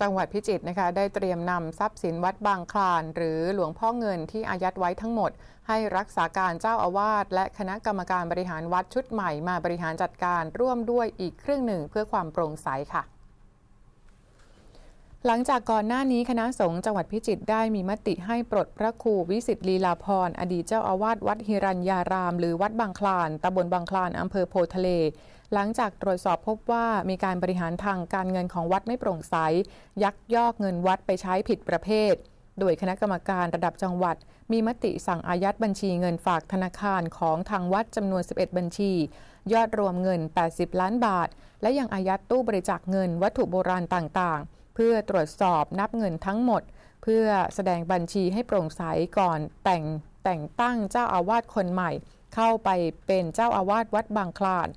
จังหวัดพิจิตรนะคะ ได้เตรียมนำทรัพย์สินวัดบางคลานหรือหลวงพ่อเงินที่อายัดไว้ทั้งหมด ให้รักษาการเจ้าอาวาสและคณะกรรมการบริหารวัดชุดใหม่มาบริหารจัดการ ร่วมด้วยอีกครึ่งหนึ่งเพื่อความโปร่งใสค่ะหลังจากก่อนหน้านี้คณะสงฆ์จังหวัดพิจิตรได้มีมติให้ปลดพระครูวิสิตลีลาพร อดีตเจ้าอาวาสวัดฮิรัญญาราม หรือวัดบางคลาน ตำบลบางคลาน อำเภอโพทะเล หลังจากตรวจสอบพบว่ามีการบริหารทางการเงินของวัดไม่โปร่งใส ยักยอกเงินวัดไปใช้ผิดประเภท โดยคณะกรรมการระดับจังหวัดมีมติสั่งอายัดบัญชีเงินฝากธนาคารของทางวัดจำนวน 11 บัญชี ยอดรวมเงิน 80 ล้านบาท และยังอายัดตู้บริจาคเงินวัตถุโบราณต่างๆเพื่อตรวจสอบนับเงินทั้งหมด เพื่อแสดงบัญชีให้โปร่งใสก่อนแต่งแต่งตั้งเจ้าอาวาสคนใหม่ เข้าไปเป็นเจ้าอาวาสวัดบางคลาน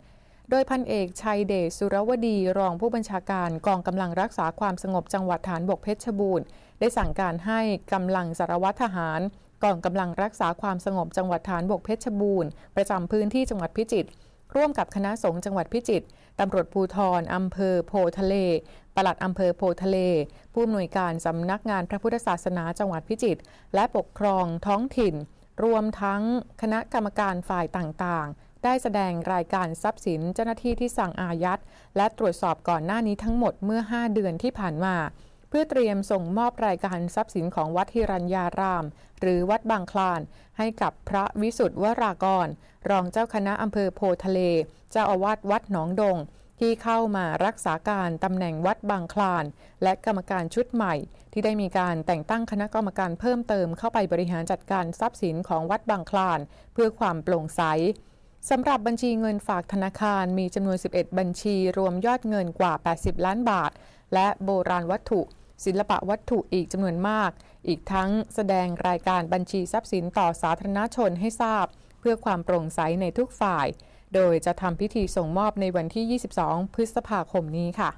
โดยพันเอกชัยเดชสุรวดีรองผู้บัญชาการกองกำลังรักษาความสงบจังหวัดฐานบกเพชรบูรณ์ ได้สั่งการให้กำลังสารวัตรทหารกองกำลังรักษาความสงบจังหวัดฐานบกเพชรบูรณ์ประจำพื้นที่จังหวัดพิจิตรร่วมกับคณะสงฆ์จังหวัดพิจิตร ตำรวจภูธรอำเภอโพทะเล ปลัดอำเภอโพทะเล ผู้อำนวยการสำนักงานพระพุทธศาสนาจังหวัดพิจิตร และปกครองท้องถิ่น รวมทั้งคณะกรรมการฝ่ายต่างๆ ได้แสดงรายการทรัพย์สินเจ้าหน้าที่ที่สั่งอายัดและตรวจสอบก่อนหน้านี้ทั้งหมดเมื่อ 5 เดือนที่ผ่านมาพื่อเตรียมส่งมอบรายการทรัพย์สินของวัดฮิรัญญาราม หรือวัดบางคลาน ให้กับพระวิสุทธิ์วรากร รองเจ้าคณะอำเภอโพทะเลเจ้าอาวาสวัดหนองดง ที่เข้ามารักษาการตำแหน่งวัดบางคลาน และกรรมการชุดใหม่ ที่ได้มีการแต่งตั้งคณะกรรมการเพิ่มเติมเข้าไปบริหารจัดการทรัพย์สินของวัดบางคลาน เพื่อความโปร่งใสสำหรับบัญชีเงินฝากธนาคารมีจำนวน 11 บัญชีรวมยอดเงินกว่า 80 ล้านบาท และโบราณวัตถุศิลปะวัตถุอีกจำนวนมาก อีกทั้งแสดงรายการบัญชีทรัพย์สินต่อสาธารณชนให้ทราบ เพื่อความโปร่งใสในทุกฝ่าย โดยจะทำพิธีส่งมอบในวันที่ 22 พฤษภาคมนี้ค่ะ